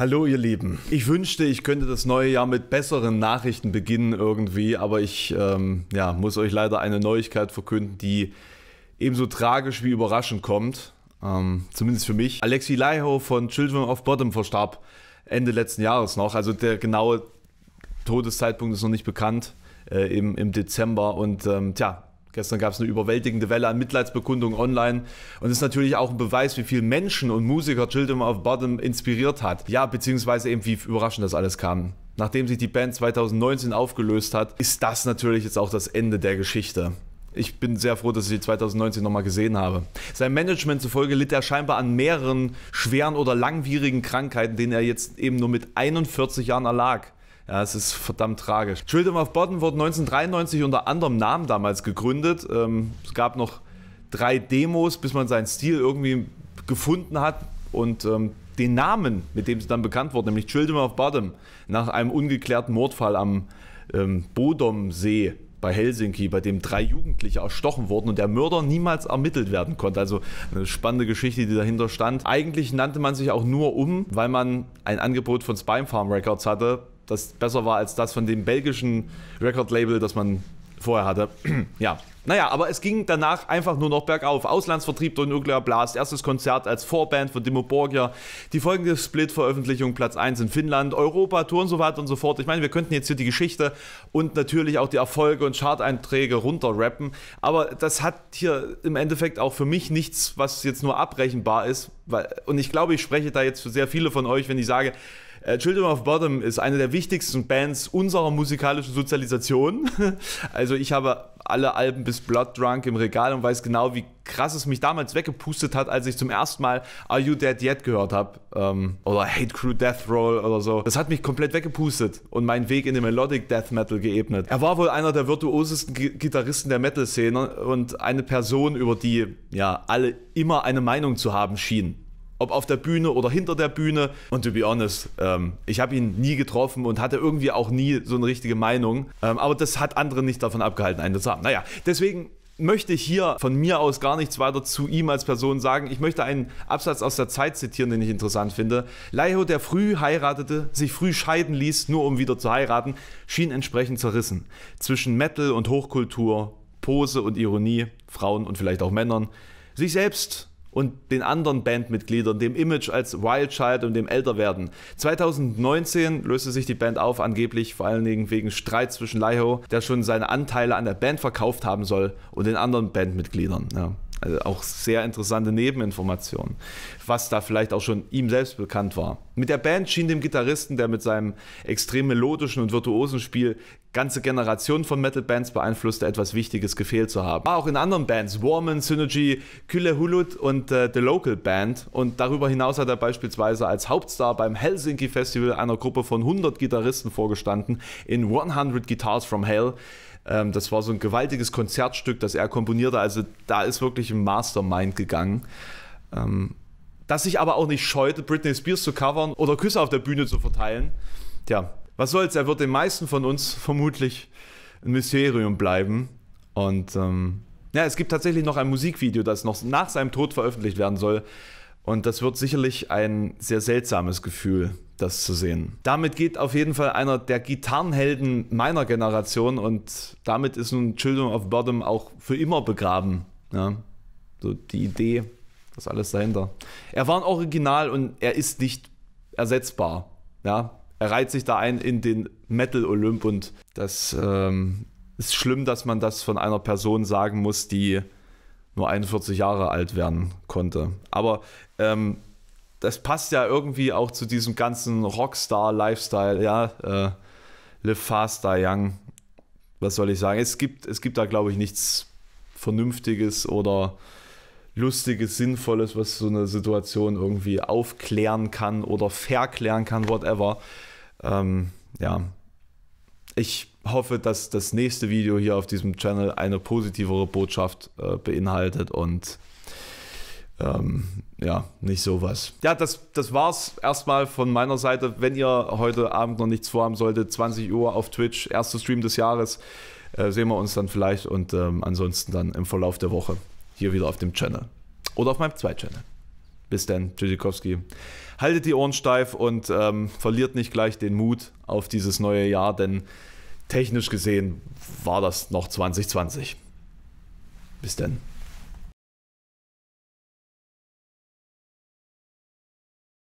Hallo ihr Lieben. Ich wünschte, ich könnte das neue Jahr mit besseren Nachrichten beginnen irgendwie, aber ich ähm, ja, muss euch leider eine Neuigkeit verkünden, die ebenso tragisch wie überraschend kommt. Ähm, zumindest für mich. Alexi Laiho von Children of Bottom verstarb Ende letzten Jahres noch. Also der genaue Todeszeitpunkt ist noch nicht bekannt äh, im, im Dezember. Und ähm, tja, Gestern gab es eine überwältigende Welle an Mitleidsbekundungen online und ist natürlich auch ein Beweis, wie viel Menschen und Musiker Children of Bottom inspiriert hat. Ja, beziehungsweise eben wie überraschend das alles kam. Nachdem sich die Band 2019 aufgelöst hat, ist das natürlich jetzt auch das Ende der Geschichte. Ich bin sehr froh, dass ich sie 2019 nochmal gesehen habe. Sein Management zufolge litt er scheinbar an mehreren schweren oder langwierigen Krankheiten, denen er jetzt eben nur mit 41 Jahren erlag. Ja, es ist verdammt tragisch. Children of Bodden wurde 1993 unter anderem Namen damals gegründet. Ähm, es gab noch drei Demos, bis man seinen Stil irgendwie gefunden hat und ähm, den Namen, mit dem sie dann bekannt wurden, nämlich Children of Bodden, nach einem ungeklärten Mordfall am ähm, bodom bei Helsinki, bei dem drei Jugendliche erstochen wurden und der Mörder niemals ermittelt werden konnte. Also eine spannende Geschichte, die dahinter stand. Eigentlich nannte man sich auch nur um, weil man ein Angebot von Spime Farm Records hatte, das besser war als das von dem belgischen Record-Label, das man vorher hatte. ja. Naja, aber es ging danach einfach nur noch bergauf. Auslandsvertrieb durch Nuclear Blast, erstes Konzert als Vorband von Dimo Borgia, die folgende Split-Veröffentlichung Platz 1 in Finnland, Europa, Tour und so weiter und so fort. Ich meine, wir könnten jetzt hier die Geschichte und natürlich auch die Erfolge und Charteinträge runterrappen, aber das hat hier im Endeffekt auch für mich nichts, was jetzt nur abrechenbar ist. Weil, und ich glaube, ich spreche da jetzt für sehr viele von euch, wenn ich sage, äh, Children of Bottom ist eine der wichtigsten Bands unserer musikalischen Sozialisation. also ich habe alle Alben bis Blood Drunk im Regal und weiß genau, wie krass es mich damals weggepustet hat, als ich zum ersten Mal Are You Dead Yet gehört habe. Ähm, oder Hate Crew Death Roll oder so. Das hat mich komplett weggepustet und meinen Weg in den Melodic Death Metal geebnet. Er war wohl einer der virtuosesten G Gitarristen der Metal-Szene und eine Person, über die ja alle immer eine Meinung zu haben schienen ob auf der Bühne oder hinter der Bühne. Und to be honest, ähm, ich habe ihn nie getroffen und hatte irgendwie auch nie so eine richtige Meinung. Ähm, aber das hat andere nicht davon abgehalten, einen zu haben. Naja, deswegen möchte ich hier von mir aus gar nichts weiter zu ihm als Person sagen. Ich möchte einen Absatz aus der Zeit zitieren, den ich interessant finde. Laiho, der früh heiratete, sich früh scheiden ließ, nur um wieder zu heiraten, schien entsprechend zerrissen. Zwischen Metal und Hochkultur, Pose und Ironie, Frauen und vielleicht auch Männern. Sich selbst und den anderen Bandmitgliedern, dem Image als Wild Child und dem Älterwerden. 2019 löste sich die Band auf, angeblich vor allen Dingen wegen Streit zwischen Laiho, der schon seine Anteile an der Band verkauft haben soll, und den anderen Bandmitgliedern. Ja. Also auch sehr interessante Nebeninformationen, was da vielleicht auch schon ihm selbst bekannt war. Mit der Band schien dem Gitarristen, der mit seinem extrem melodischen und virtuosen Spiel ganze Generation von Metal-Bands beeinflusste, etwas Wichtiges gefehlt zu haben. War auch in anderen Bands, Warman, Synergy, Kühle Hulut und äh, The Local Band. Und darüber hinaus hat er beispielsweise als Hauptstar beim Helsinki Festival einer Gruppe von 100 Gitarristen vorgestanden in 100 Guitars from Hell. Ähm, das war so ein gewaltiges Konzertstück, das er komponierte. Also da ist wirklich ein Mastermind gegangen. Ähm, dass sich aber auch nicht scheute, Britney Spears zu covern oder Küsse auf der Bühne zu verteilen. Tja, was soll's, er wird den meisten von uns vermutlich ein Mysterium bleiben. Und ähm, ja, es gibt tatsächlich noch ein Musikvideo, das noch nach seinem Tod veröffentlicht werden soll. Und das wird sicherlich ein sehr seltsames Gefühl, das zu sehen. Damit geht auf jeden Fall einer der Gitarrenhelden meiner Generation und damit ist nun Children of Bottom auch für immer begraben. Ja, so die Idee, das alles dahinter. Er war ein Original und er ist nicht ersetzbar. Ja, er reiht sich da ein in den Metal-Olymp und das ähm, ist schlimm, dass man das von einer Person sagen muss, die nur 41 Jahre alt werden konnte. Aber ähm, das passt ja irgendwie auch zu diesem ganzen Rockstar-Lifestyle, ja. Äh, live fast, die young. Was soll ich sagen? Es gibt, es gibt da, glaube ich, nichts Vernünftiges oder Lustiges, Sinnvolles, was so eine Situation irgendwie aufklären kann oder verklären kann, whatever. Ähm, ja, ich hoffe, dass das nächste Video hier auf diesem Channel eine positivere Botschaft äh, beinhaltet und ähm, ja, nicht sowas. Ja, das, das war's erstmal von meiner Seite. Wenn ihr heute Abend noch nichts vorhaben solltet, 20 Uhr auf Twitch, erster Stream des Jahres, äh, sehen wir uns dann vielleicht und ähm, ansonsten dann im Verlauf der Woche hier wieder auf dem Channel oder auf meinem Zweit-Channel. Bis dann, Tschüssikowski. Haltet die Ohren steif und ähm, verliert nicht gleich den Mut auf dieses neue Jahr, denn technisch gesehen war das noch 2020. Bis dann.